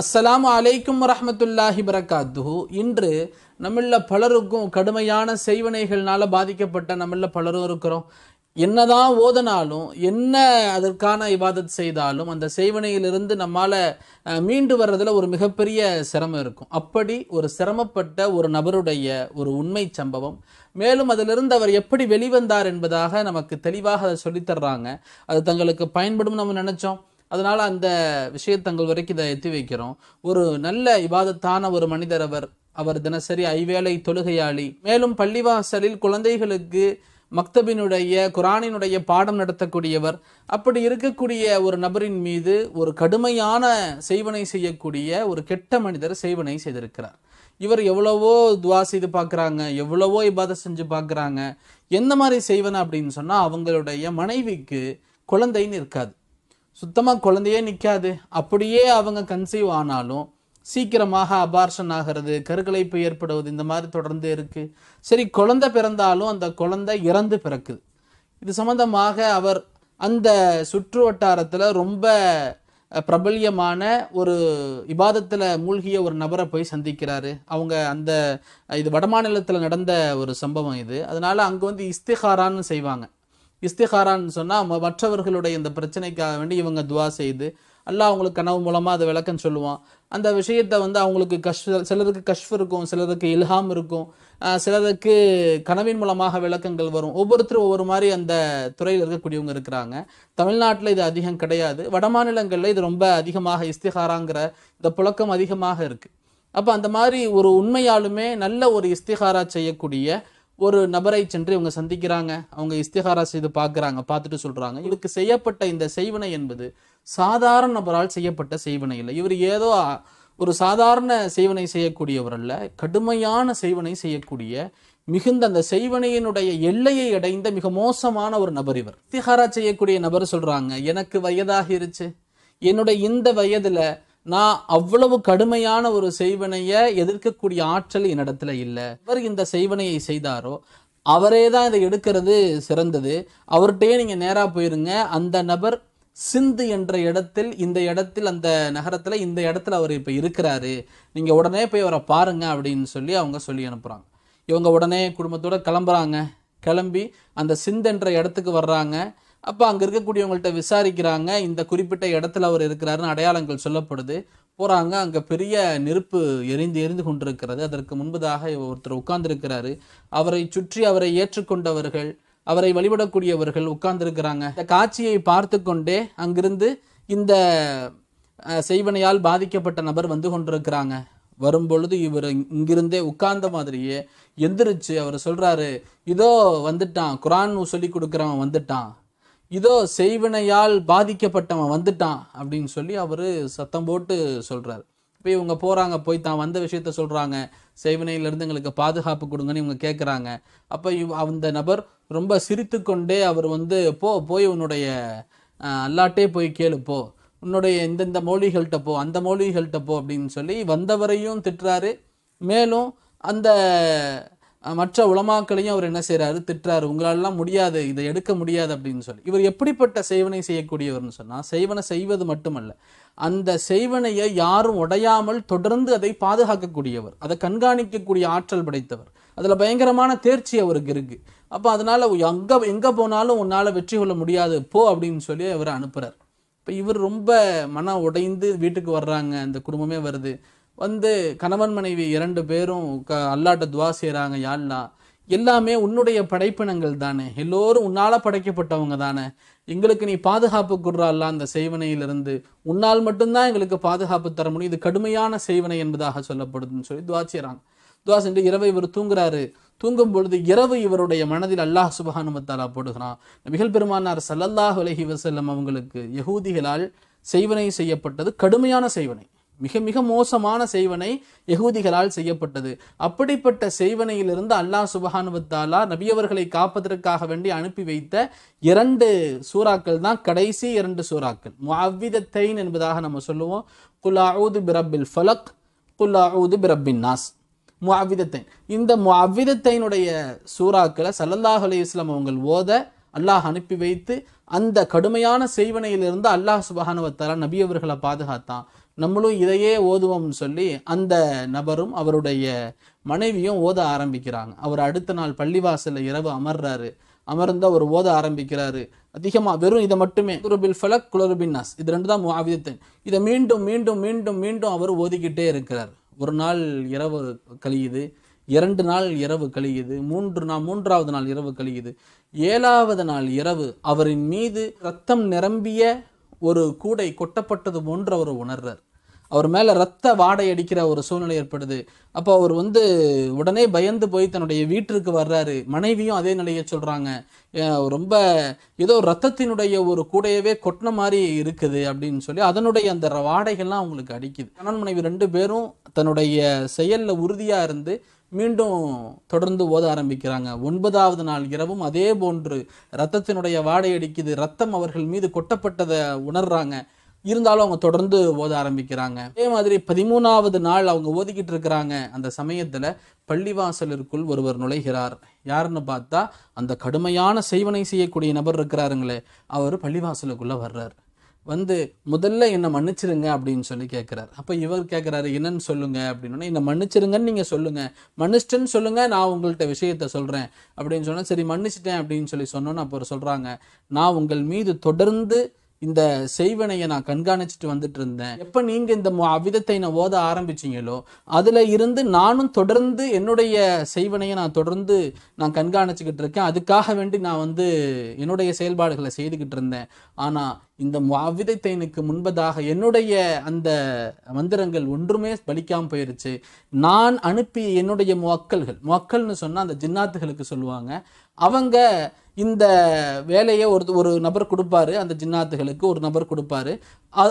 அஸ்லாம் அலைக்கும் வரமத்துல்லாஹி பரகாத்துஹு இன்று நம்மள பலருக்கும் கடுமையான செய்வனைகள்னால் பாதிக்கப்பட்ட நம்மள பலரும் இருக்கிறோம் என்னதான் ஓதனாலும் என்ன அதற்கான இபாதத் செய்தாலும் அந்த செய்வனையிலிருந்து நம்மால் மீண்டு வர்றதில் ஒரு மிகப்பெரிய சிரமம் இருக்கும் அப்படி ஒரு சிரமப்பட்ட ஒரு நபருடைய ஒரு உண்மை சம்பவம் மேலும் அதிலிருந்து அவர் எப்படி வெளிவந்தார் என்பதாக நமக்கு தெளிவாக அதை சொல்லித்தர்றாங்க அது தங்களுக்கு பயன்படும் நம்ம நினச்சோம் அதனால் அந்த விஷயத்தங்கள் வரைக்கும் இதை எத்தி வைக்கிறோம் ஒரு நல்ல இவாதத்தான ஒரு மனிதர் அவர் அவர் தினசரி ஐவேளை தொழுகையாளி மேலும் பள்ளிவாசலில் குழந்தைகளுக்கு மக்தபினுடைய குரானினுடைய பாடம் நடத்தக்கூடியவர் அப்படி இருக்கக்கூடிய ஒரு நபரின் மீது ஒரு கடுமையான செய்வனை செய்யக்கூடிய ஒரு கெட்ட மனிதர் செய்வனை செய்திருக்கிறார் இவர் எவ்வளவோ துவா செய்து பார்க்குறாங்க எவ்வளவோ இபாதை செஞ்சு பார்க்குறாங்க எந்த மாதிரி செய்வன அப்படின்னு சொன்னால் அவங்களுடைய மனைவிக்கு குழந்தைன்னு இருக்காது சுத்தமாக குழந்தையே நிற்காது அப்படியே அவங்க கன்சீவ் ஆனாலும் சீக்கிரமாக அபார்ஷன் ஆகிறது கருக்கலைப்பு ஏற்படுவது இந்த மாதிரி தொடர்ந்து இருக்குது சரி குழந்தை பிறந்தாலும் அந்த குழந்தை இறந்து பிறக்குது இது சம்மந்தமாக அவர் அந்த சுற்று வட்டாரத்தில் ரொம்ப பிரபல்யமான ஒரு இபாதத்தில் மூழ்கிய ஒரு நபரை போய் சந்திக்கிறாரு அவங்க அந்த இது வடமாநிலத்தில் நடந்த ஒரு சம்பவம் இது அதனால் அங்கே வந்து இஸ்திகாரான்னு செய்வாங்க இஸ்திகாரான்னு சொன்னால் மற்றவர்களுடைய இந்த பிரச்சனைக்காக வேண்டி இவங்க துவா செய்து அல்லாஹ் அவங்களுக்கு கனவு மூலமாக அதை விளக்கம் சொல்லுவான் அந்த விஷயத்தை வந்து அவங்களுக்கு கஷ் சிலருக்கு கஷ்ஃப் இருக்கும் சிலருக்கு இல்ஹாம் இருக்கும் சிலருக்கு கனவின் மூலமாக விளக்கங்கள் வரும் ஒவ்வொருத்தரும் ஒவ்வொரு மாதிரி அந்த துறையில் இருக்கக்கூடியவங்க இருக்கிறாங்க தமிழ்நாட்டில் இது அதிகம் கிடையாது வட மாநிலங்களில் இது ரொம்ப அதிகமாக இஸ்திகாராங்கிற இந்த புழக்கம் அதிகமாக இருக்குது அப்போ அந்த மாதிரி ஒரு உண்மையாலுமே நல்ல ஒரு இஸ்திகாரா செய்யக்கூடிய ஒரு நபரை சென்று இவங்க சந்திக்கிறாங்க அவங்க இஸ்திகாரா செய்து பார்க்குறாங்க பார்த்துட்டு சொல்கிறாங்க இவருக்கு செய்யப்பட்ட இந்த செய்வினை என்பது சாதாரண நபரால் செய்யப்பட்ட செய்வினை இல்லை இவர் ஏதோ ஒரு சாதாரண செய்வனை செய்யக்கூடியவர் அல்ல கடுமையான செய்வனை செய்யக்கூடிய மிகுந்த அந்த செய்வனையினுடைய எல்லையை அடைந்த மிக மோசமான ஒரு நபர் இவர் இஸ்திகாரா செய்யக்கூடிய நபர் சொல்கிறாங்க எனக்கு வயதாகிருச்சு என்னுடைய இந்த வயதில் நான் அவ்வளவு கடுமையான ஒரு செய்வனையை எதிர்க்கக்கூடிய ஆற்றல் என்னிடத்துல இல்லை இவர் இந்த செய்வனையை செய்தாரோ அவரே தான் இதை எடுக்கிறது சிறந்தது அவர்கிட்டயே நீங்கள் நேராக போயிருங்க அந்த நபர் சிந்து என்ற இடத்தில் இந்த இடத்தில் அந்த நகரத்தில் இந்த இடத்துல அவர் இப்போ இருக்கிறாரு நீங்கள் உடனே போய் அவரை பாருங்க அப்படின்னு சொல்லி அவங்க சொல்லி அனுப்புகிறாங்க இவங்க உடனே குடும்பத்தோடு கிளம்புறாங்க கிளம்பி அந்த சிந்து என்ற இடத்துக்கு வர்றாங்க அப்போ அங்கே இருக்கக்கூடியவங்கள்ட்ட விசாரிக்கிறாங்க இந்த குறிப்பிட்ட இடத்துல அவர் இருக்கிறாருன்னு அடையாளங்கள் சொல்லப்படுது போகிறாங்க அங்கே பெரிய நெருப்பு எரிந்து எரிந்து கொண்டிருக்கிறது அதற்கு முன்பதாக ஒருத்தர் உட்கார்ந்துருக்கிறாரு அவரை சுற்றி அவரை ஏற்றுக்கொண்டவர்கள் அவரை வழிபடக்கூடியவர்கள் உட்கார்ந்துருக்கிறாங்க இந்த காட்சியை பார்த்து கொண்டே அங்கிருந்து இந்த செய்வனையால் பாதிக்கப்பட்ட நபர் வந்து கொண்டிருக்கிறாங்க வரும்பொழுது இவர் இங்கிருந்தே உட்கார்ந்த மாதிரியே எந்திரிச்சு அவர் சொல்கிறாரு இதோ வந்துட்டான் குரான் சொல்லி கொடுக்குறவன் வந்துட்டான் இதோ செய்வினையால் பாதிக்கப்பட்டவன் வந்துட்டான் அப்படின்னு சொல்லி அவர் சத்தம் போட்டு சொல்கிறார் இப்போ இவங்க போகிறாங்க போய் தான் வந்த விஷயத்த சொல்கிறாங்க செய்வினையிலேருந்து எங்களுக்கு பாதுகாப்பு கொடுங்கன்னு இவங்க கேட்குறாங்க அப்போ இவ் அந்த நபர் ரொம்ப சிரித்து கொண்டே அவர் வந்து போ போய் உன்னுடைய அல்லாட்டே போய் கேளு போ உன்னுடைய இந்தந்த மொழிகள்கிட்ட போ அந்த மொழிகள்கிட்ட போ அப்படின்னு சொல்லி வந்தவரையும் திட்டுறாரு மேலும் அந்த மற்ற உலமாக்களையும் அவர் என்ன செய்கிறாரு திட்டுறாரு உங்களாலெல்லாம் முடியாது இதை எடுக்க முடியாது அப்படின்னு சொல்லி இவர் எப்படிப்பட்ட சேவனை செய்யக்கூடியவர்னு சொன்னால் சேவனை செய்வது மட்டுமல்ல அந்த செய்வனையை யாரும் உடையாமல் தொடர்ந்து அதை பாதுகாக்கக்கூடியவர் அதை கண்காணிக்கக்கூடிய ஆற்றல் படைத்தவர் அதில் பயங்கரமான தேர்ச்சி அவருக்கு இருக்குது அப்போ அதனால் எங்கே எங்கே போனாலும் உன்னால் வெற்றி கொள்ள முடியாது போ அப்படின்னு சொல்லி அவர் அனுப்புகிறார் இப்போ இவர் ரொம்ப மன உடைந்து வீட்டுக்கு வர்றாங்க அந்த குடும்பமே வருது வந்து கணவன் மனைவி இரண்டு பேரும் க அல்லாட்ட துவா செய்கிறாங்க யாழ்னா எல்லாமே உன்னுடைய படைப்பினங்கள் தானே எல்லோரும் உன்னால் படைக்கப்பட்டவங்க தானே எங்களுக்கு நீ பாதுகாப்பு குர்றாலாம் அந்த செய்வனையிலிருந்து உன்னால் மட்டும்தான் எங்களுக்கு பாதுகாப்பு தர முடியும் இது கடுமையான செய்வனை என்பதாக சொல்லப்படுதுன்னு சொல்லி துவா செய்கிறாங்க துவா சென்று இரவு இவர் தூங்குறாரு தூங்கும் பொழுது இரவு இவருடைய மனதில் அல்லாஹ் சுபஹானுமத்தாலா போடுகிறான் மிகல் பெருமானார் சல்லல்லாஹ் அலஹி வசல்லம் அவங்களுக்கு யகூதிகளால் செய்வனை செய்யப்பட்டது கடுமையான செய்வனை மிக மிக மோசமான செய்வனை எகுதிகளால் செய்யப்பட்டது அப்படிப்பட்ட செய்வனையிலிருந்து அல்லாஹ் சுபஹானுவத்தாலா நபியவர்களை காப்பதற்காக வேண்டி அனுப்பி வைத்த இரண்டு சூறாக்கள் தான் கடைசி இரண்டு சூறாக்கள் அவ்விதத்தைன் என்பதாக நம்ம சொல்லுவோம் குலாவுது பிரபில் ஃபலக் குலாவுது பிரபின் நாஸ் முஅவிதத்தைன் இந்த முஅவிதத்தைனுடைய சூறாக்களை சல்லல்லாஹ் அலி இஸ்லாம் அவங்கள் ஓத அல்லாஹ் அனுப்பி வைத்து அந்த கடுமையான செய்வனையிலிருந்து அல்லாஹ் சுபஹானுவத்தாலா நபியவர்களை பாதுகாத்தான் நம்மளும் இதையே ஓதுவோம்னு சொல்லி அந்த நபரும் அவருடைய மனைவியும் ஓத ஆரம்பிக்கிறாங்க அவர் அடுத்த நாள் பள்ளிவாசலில் இரவு அமர்றாரு அமர்ந்து அவர் ஓத ஆரம்பிக்கிறாரு அதிகமாக வெறும் இதை மட்டுமே குருபில் ஃபலக் குலருபின் நாஸ் இது ரெண்டு தான் ஆவிதத்தை இதை மீண்டும் மீண்டும் மீண்டும் மீண்டும் அவர் ஓதிக்கிட்டே இருக்கிறார் ஒரு நாள் இரவு கழியுது இரண்டு நாள் இரவு கழியுது மூன்று நாள் மூன்றாவது நாள் இரவு கழியுது ஏழாவது நாள் இரவு அவரின் மீது ரத்தம் நிரம்பிய ஒரு கூடை கொட்டப்பட்டது போன்று அவர் உணர்றார் அவர் மேலே ரத்த வாடை அடிக்கிற ஒரு சூழ்நிலை ஏற்படுது அப்போ அவர் வந்து உடனே பயந்து போய் தன்னுடைய வீட்டிற்கு வர்றாரு மனைவியும் அதே நிலையை சொல்கிறாங்க ரொம்ப ஏதோ ரத்தத்தினுடைய ஒரு கூடையவே கொட்டின மாதிரி இருக்குது அப்படின்னு சொல்லி அதனுடைய அந்த வாடைகள்லாம் அவங்களுக்கு அடிக்குது கணவன் மனைவி ரெண்டு பேரும் தன்னுடைய செயலில் உறுதியாக இருந்து மீண்டும் தொடர்ந்து ஓத ஆரம்பிக்கிறாங்க ஒன்பதாவது நாள் இரவும் அதே போன்று ரத்தத்தினுடைய வாடை அடிக்குது ரத்தம் அவர்கள் மீது கொட்டப்பட்டதை உணர்றாங்க இருந்தாலும் அவங்க தொடர்ந்து ஓத ஆரம்பிக்கிறாங்க அதே மாதிரி பதிமூணாவது நாள் அவங்க ஓதிக்கிட்டு இருக்கிறாங்க அந்த சமயத்தில் பள்ளிவாசலிற்குள் ஒருவர் நுழைகிறார் யாருன்னு பார்த்தா அந்த கடுமையான செய்வனை செய்யக்கூடிய நபர் இருக்கிறாருங்களே அவர் பள்ளிவாசலுக்குள்ளே வர்றார் வந்து முதல்ல என்னை மன்னிச்சிருங்க அப்படின்னு சொல்லி கேட்குறாரு அப்போ இவர் கேட்குறாரு என்னன்னு சொல்லுங்க அப்படின்னா என்னை மன்னிச்சிருங்கன்னு நீங்கள் சொல்லுங்கள் மன்னிச்சிட்டுன்னு சொல்லுங்கள் நான் உங்கள்கிட்ட விஷயத்த சொல்கிறேன் அப்படின்னு சொன்னால் சரி மன்னிச்சிட்டேன் அப்படின்னு சொல்லி சொன்னோன்னு அப்போ சொல்கிறாங்க நான் உங்கள் மீது தொடர்ந்து இந்த செய்வனையை நான் கண்காணிச்சுட்டு வந்துட்டு இருந்தேன் எப்போ நீங்கள் இந்த அவ்விதத்தை நான் ஓத ஆரம்பிச்சிங்களோ அதில் இருந்து நானும் தொடர்ந்து என்னுடைய செய்வனையை நான் தொடர்ந்து நான் கண்காணிச்சுக்கிட்டு இருக்கேன் அதுக்காக வேண்டி நான் வந்து என்னுடைய செயல்பாடுகளை செய்துக்கிட்டு இருந்தேன் ஆனால் இந்த அவ்விதத்தைனுக்கு முன்பதாக என்னுடைய அந்த மந்திரங்கள் ஒன்றுமே பலிக்காமல் போயிருச்சு நான் அனுப்பிய என்னுடைய மக்கள்கள் மக்கள்னு சொன்னால் அந்த ஜின்னாத்துகளுக்கு சொல்லுவாங்க அவங்க இந்த வேலையை ஒரு ஒரு நபர் கொடுப்பாரு அந்த ஜின்னாத்துகளுக்கு ஒரு நபர் கொடுப்பாரு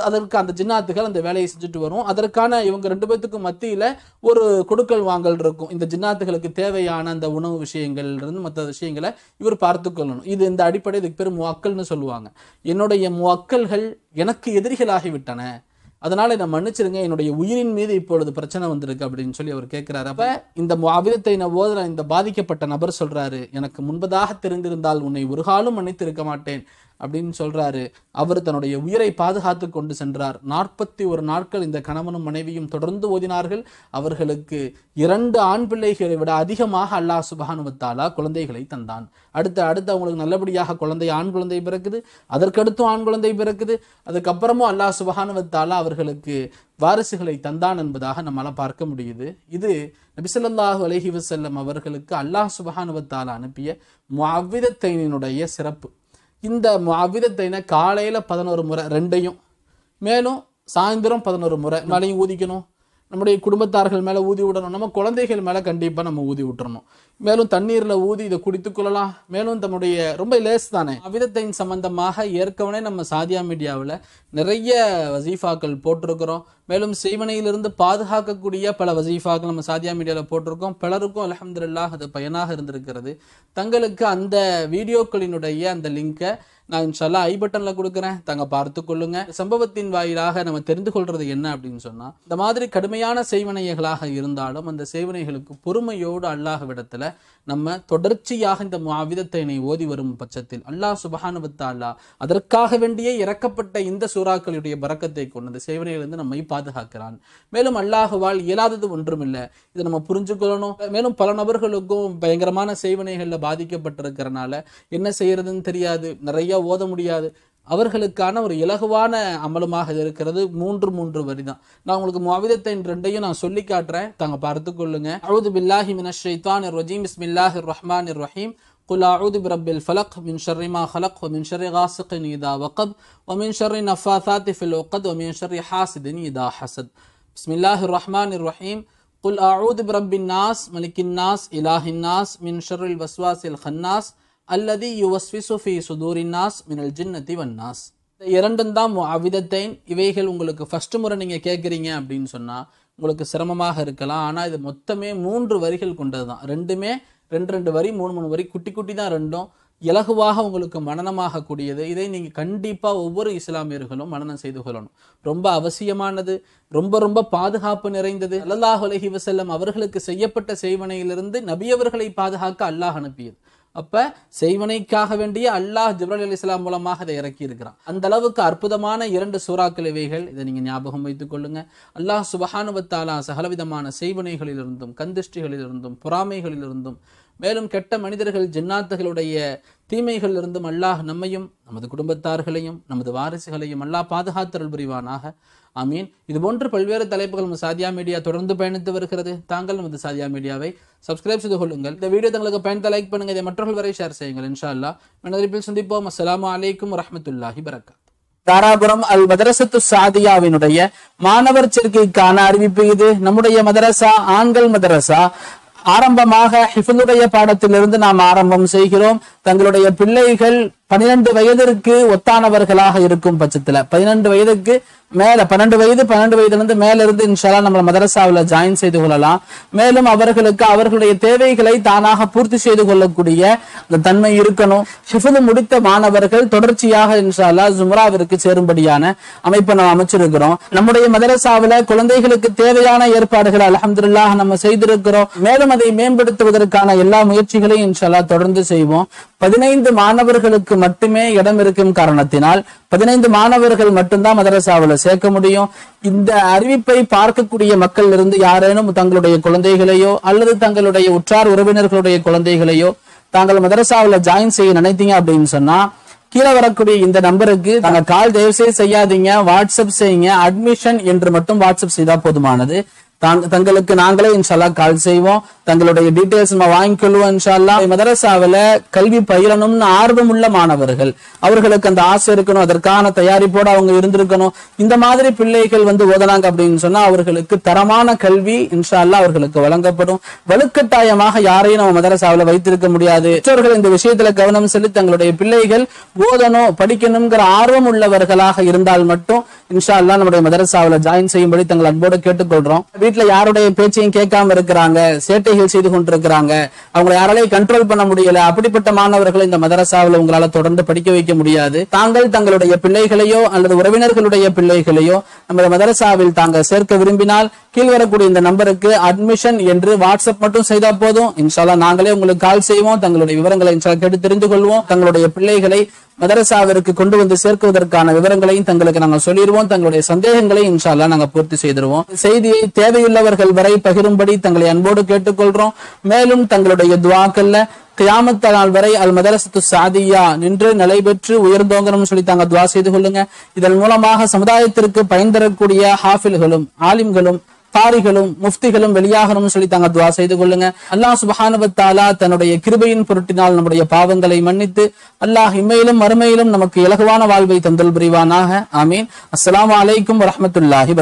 அதற்கு அந்த ஜின்னாத்துகள் அந்த வேலையை செஞ்சுட்டு வரும் அதற்கான இவங்க ரெண்டு பேர்த்துக்கும் மத்தியில் ஒரு கொடுக்கல் வாங்கல் இருக்கும் இந்த ஜின்னாத்துகளுக்கு தேவையான அந்த உணவு விஷயங்கள்லேருந்து மற்ற விஷயங்களை இவர் பார்த்துக்கொள்ளணும் இது இந்த அடிப்படை இதுக்கு பேர் முவக்கல்னு சொல்லுவாங்க என்னுடைய முவக்கல்கள் எனக்கு எதிரிகளாகிவிட்டன அதனால என்னை மன்னிச்சிருங்க என்னுடைய உயிரின் மீது இப்பொழுது பிரச்சனை வந்திருக்கு அப்படின்னு சொல்லி அவர் கேட்கிறாரு அப்ப இந்த அவிதத்தை நான் ஓதுற இந்த பாதிக்கப்பட்ட நபர் சொல்றாரு எனக்கு முன்பதாக தெரிந்திருந்தால் உன்னை ஒரு காலம் மன்னித்திருக்க மாட்டேன் அப்படின்னு சொல்கிறாரு அவர் தன்னுடைய உயிரை பாதுகாத்து கொண்டு சென்றார் நாற்பத்தி ஒரு நாட்கள் இந்த கணவனும் மனைவியும் தொடர்ந்து ஓதினார்கள் அவர்களுக்கு இரண்டு ஆண் பிள்ளைகளை விட அதிகமாக அல்லாஹ் சுபானுவத்தாலா குழந்தைகளை தந்தான் அடுத்து அடுத்து அவங்களுக்கு நல்லபடியாக குழந்தை ஆண் குழந்தை பிறக்குது அதற்கடுத்தும் ஆண் குழந்தை பிறக்குது அதுக்கப்புறமும் அல்லாஹ் சுபானுவத்தாலா அவர்களுக்கு வாரிசுகளை தந்தான் என்பதாக நம்மளால் பார்க்க முடியுது இது நபிசல்லாஹு அலஹி வசல்லம் அவர்களுக்கு அல்லாஹ் சுபஹானுவத்தாலா அனுப்பிய முஅவிதத்தைனுடைய சிறப்பு இந்த அவ்விதத்தை காலையில் பதினோரு முறை ரெண்டையும் மேலும் சாயந்தரம் பதினோரு முறை மழையும் ஊதிக்கணும் நம்முடைய குடும்பத்தார்கள் மேலே ஊதி விடணும் நம்ம குழந்தைகள் மேலே கண்டிப்பாக நம்ம ஊதி விட்டுறணும் மேலும் தண்ணீரில் ஊதி இதை குடித்து கொள்ளலாம் மேலும் நம்முடைய ரொம்ப லேஸ் தானே அவிதத்தின் சம்பந்தமாக ஏற்கனவே நம்ம சாதியா மீடியாவில் நிறைய வசீஃபாக்கள் போட்டிருக்கிறோம் மேலும் செய்வனையிலிருந்து பாதுகாக்கக்கூடிய பல வசீஃபாக்கள் நம்ம சாதியா மீடியாவில் போட்டிருக்கோம் பலருக்கும் அலமதுல்லா அது பயனாக இருந்திருக்கிறது தங்களுக்கு அந்த வீடியோக்களினுடைய அந்த லிங்கை நான் இன்ஷால்லா ஐ பட்டனில் கொடுக்குறேன் தாங்க பார்த்து கொள்ளுங்க சம்பவத்தின் வாயிலாக நம்ம தெரிந்து கொள்றது என்ன அப்படின்னு சொன்னால் இந்த மாதிரி கடுமையான சேவனைகளாக இருந்தாலும் அந்த சேவனைகளுக்கு பொறுமையோடு அல்லாஹ் விடத்துல நம்ம தொடர்ச்சியாக இந்த மாவிதத்தினை ஓதி வரும் பட்சத்தில் அல்லாஹ் சுபஹானுபத்தாலா அதற்காக வேண்டியே இறக்கப்பட்ட இந்த சூறாக்களுடைய பறக்கத்தை கொண்டு அந்த சேவனையிலிருந்து நம்மை பாதுகாக்கிறான் மேலும் அல்லாஹுவால் இயலாதது ஒன்றுமில்லை இதை நம்ம புரிஞ்சுக்கொள்ளணும் மேலும் பல நபர்களுக்கும் பயங்கரமான சேவனைகளில் பாதிக்கப்பட்டிருக்கிறனால என்ன செய்யறதுன்னு தெரியாது நிறைய சரியாக ஓத முடியாது அவர்களுக்கான ஒரு இலகுவான அமலமாக இருக்கிறது மூன்று மூன்று வரி தான் நான் உங்களுக்கு மாவிதத்தை ரெண்டையும் நான் சொல்லி காட்டுறேன் தாங்க பார்த்துக்கொள்ளுங்க அழுது பில்லாஹி மின ரஜீம் இஸ்மில்லாஹி ரஹ்மான் ரஹீம் قل أعوذ برب الفلق من شر ما خلق ومن شر غاسق إذا وقب ومن شر النفاثات في العقد ومن شر حاسد إذا حسد بسم الله الرحمن الرحيم قل أعوذ برب الناس ملك الناس إله الناس من شر الوسواس الخناس அல்லது யுவஸ்விசுஃபி சுதூரின் நாஸ் மினல் ஜின்னதி வன்னாஸ் இரண்டும் தான் அவ்விதத்தை இவைகள் உங்களுக்கு ஃபஸ்ட்டு முறை நீங்கள் கேட்குறீங்க அப்படின்னு சொன்னால் உங்களுக்கு சிரமமாக இருக்கலாம் ஆனால் இது மொத்தமே மூன்று வரிகள் கொண்டது தான் ரெண்டுமே ரெண்டு ரெண்டு வரி மூணு மூணு வரி குட்டி குட்டி தான் ரெண்டும் இலகுவாக உங்களுக்கு மனநமாகக்கூடியது இதை நீங்கள் கண்டிப்பாக ஒவ்வொரு இஸ்லாமியர்களும் மனநம் செய்து கொள்ளணும் ரொம்ப அவசியமானது ரொம்ப ரொம்ப பாதுகாப்பு நிறைந்தது அல்லாஹ் உலகி வசல்லம் அவர்களுக்கு செய்யப்பட்ட செய்வனையிலிருந்து நபியவர்களை பாதுகாக்க அல்லாஹ் அனுப்பியது அப்போ செய்வனைக்காக வேண்டிய அல்லாஹ் ஜிப்ரல் அலி இஸ்லாம் மூலமாக இதை இறக்கி இருக்கிறான் அந்த அளவுக்கு அற்புதமான இரண்டு சூறாக்கள் இவைகள் இதை நீங்கள் ஞாபகம் வைத்துக் கொள்ளுங்க அல்லாஹ் சுபஹானுவத்தாலா சகலவிதமான செய்வனைகளிலிருந்தும் கந்திஷ்டிகளிலிருந்தும் பொறாமைகளிலிருந்தும் மேலும் கெட்ட மனிதர்கள் ஜின்னாத்துகளுடைய தீமைகள் இருந்தும் அல்லாஹ் நம்மையும் நமது குடும்பத்தார்களையும் நமது வாரிசுகளையும் அல்லாஹ் பாதுகாத்தருள் புரிவானாக அமீன் இது போன்று பல்வேறு தலைப்புகள் நம்ம சாதியா மீடியா தொடர்ந்து பயணித்து வருகிறது தாங்கள் நமது சாதியா மீடியாவை சப்ஸ்கிரைப் செய்து கொள்ளுங்கள் இந்த வீடியோ தங்களுக்கு பயணத்தை லைக் பண்ணுங்க இதை மற்றவர்கள் வரை ஷேர் செய்யுங்கள் இன்ஷா மனதில் சந்திப்போம் அஸ்லாம் அலைக்கும் வரமத்துல்லாஹி பரக்கா தாராபுரம் அல் மதரசத்து சாதியாவினுடைய மாணவர் சேர்க்கைக்கான அறிவிப்பு இது நம்முடைய மதரசா ஆண்கள் மதரசா ஆரம்பமாக ஹிஃபுனுடைய பாடத்திலிருந்து நாம் ஆரம்பம் செய்கிறோம் தங்களுடைய பிள்ளைகள் பன்னிரண்டு வயதிற்கு ஒத்தானவர்களாக இருக்கும் பட்சத்துல பதினெண்டு வயதுக்கு மேல பன்னெண்டு வயது பன்னெண்டு வயதுல இருந்து மேல இருந்து இன்ஷாலா நம்ம மதரசாவில் ஜாயின் செய்து கொள்ளலாம் மேலும் அவர்களுக்கு அவர்களுடைய தேவைகளை தானாக பூர்த்தி செய்து கொள்ளக்கூடிய அந்த தன்மை இருக்கணும் ஹிஃபது முடித்த மாணவர்கள் தொடர்ச்சியாக இன்ஷாலா ஜும்ராவிற்கு சேரும்படியான அமைப்பை நம்ம அமைச்சிருக்கிறோம் நம்முடைய மதரசாவில குழந்தைகளுக்கு தேவையான ஏற்பாடுகளை அலமதுல்லாக நம்ம செய்திருக்கிறோம் மேலும் அதை மேம்படுத்துவதற்கான எல்லா முயற்சிகளையும் இன்ஷாலா தொடர்ந்து செய்வோம் பதினைந்து மாணவர்களுக்கு மாணவர்களுக்கு மட்டுமே இடம் இருக்கும் காரணத்தினால் பதினைந்து மாணவர்கள் மட்டும்தான் மதரசாவில் சேர்க்க முடியும் இந்த அறிவிப்பை பார்க்கக்கூடிய மக்கள் இருந்து யாரேனும் தங்களுடைய குழந்தைகளையோ அல்லது தங்களுடைய உற்றார் உறவினர்களுடைய குழந்தைகளையோ தாங்கள் மதரசாவில் ஜாயின் செய்ய நினைத்தீங்க அப்படின்னு சொன்னா கீழே வரக்கூடிய இந்த நம்பருக்கு நாங்க கால் தயவுசெய்து செய்யாதீங்க வாட்ஸ்அப் செய்யுங்க அட்மிஷன் என்று மட்டும் வாட்ஸ்அப் செய்தா போதுமானது தங்களுக்கு நாங்களே இன்ஷால்லா கால் செய்வோம் தங்களுடைய டீட்டெயில்ஸ் நம்ம வாங்கிக்கொள்வோம் இன்ஷால்லா மதரசாவில கல்வி பயிரணும்னு ஆர்வம் உள்ள மாணவர்கள் அவர்களுக்கு அந்த ஆசை இருக்கணும் அதற்கான தயாரிப்போடு அவங்க இருந்திருக்கணும் இந்த மாதிரி பிள்ளைகள் வந்து ஓதனாங்க அப்படின்னு சொன்னா அவர்களுக்கு தரமான கல்வி இன்ஷால்லா அவர்களுக்கு வழங்கப்படும் வலுக்கட்டாயமாக யாரையும் நம்ம மதரசாவில வைத்திருக்க முடியாது பெற்றோர்கள் இந்த விஷயத்துல கவனம் செலுத்தி தங்களுடைய பிள்ளைகள் ஓதணும் படிக்கணுங்கிற ஆர்வம் உள்ளவர்களாக இருந்தால் மட்டும் இன்ஷா அல்லா நம்முடைய மதரசாவில் ஜாயின் செய்யும்படி தங்கள் அன்போடு கேட்டுக்கொள்றோம் வீட்டுல யாருடைய பேச்சையும் கேட்காம இருக்கிறாங்க சேட்டைகள் செய்து கொண்டிருக்கிறாங்க அவங்களை யாராலையும் கண்ட்ரோல் பண்ண முடியல அப்படிப்பட்ட மாணவர்களை இந்த மதரசாவில் உங்களால தொடர்ந்து படிக்க வைக்க முடியாது தாங்கள் தங்களுடைய பிள்ளைகளையோ அல்லது உறவினர்களுடைய பிள்ளைகளையோ நம்ம மதரசாவில் தாங்கள் சேர்க்க விரும்பினால் கீழ்வரக்கூடிய இந்த நம்பருக்கு அட்மிஷன் என்று வாட்ஸ்அப் மட்டும் செய்தா போதும் இன்ஷால்லா நாங்களே உங்களுக்கு கால் செய்வோம் தங்களுடைய விவரங்களை கேட்டு தெரிந்து கொள்வோம் தங்களுடைய பிள்ளைகளை மதரசாவிற்கு கொண்டு வந்து சேர்க்குவதற்கான விவரங்களையும் தங்களுக்கு நாங்கள் சொல்லிடுவோம் மூலம் தங்களுடைய சந்தேகங்களை இன்ஷால்லா நாங்க பூர்த்தி செய்திருவோம் செய்தியை தேவையுள்ளவர்கள் வரை பகிரும்படி தங்களை அன்போடு கேட்டுக்கொள்றோம் மேலும் தங்களுடைய துவாக்கல்ல கியாமத்த நாள் வரை அல் மதரசத்து சாதியா நின்று நிலை பெற்று உயர்ந்தோங்கணும்னு சொல்லி தாங்க துவா செய்து கொள்ளுங்க இதன் மூலமாக சமுதாயத்திற்கு பயன் தரக்கூடிய ஹாஃபில்களும் ஆலிம்களும் காரிகளும் முஃப்திகளும் வெளியாகணும்னு சொல்லி தாங்க துவா செய்து கொள்ளுங்க அல்லாஹ் சுபஹானுபத்தாலா தன்னுடைய கிருபையின் பொருட்டினால் நம்முடைய பாவங்களை மன்னித்து அல்லாஹ் இம்மையிலும் மறுமையிலும் நமக்கு இலகுவான வாழ்வை தந்தல் புரிவானாக ஆமீன் அஸ்லாம் வலைக்கும் வரமத்துல்லாஹி